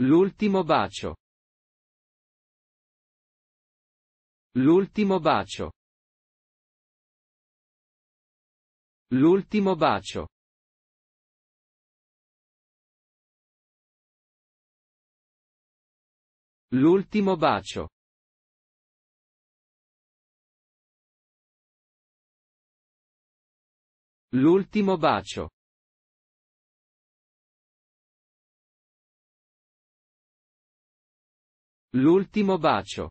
L'ultimo bacio. L'ultimo bacio. L'ultimo bacio. L'ultimo bacio. L'ultimo bacio. L'ultimo bacio.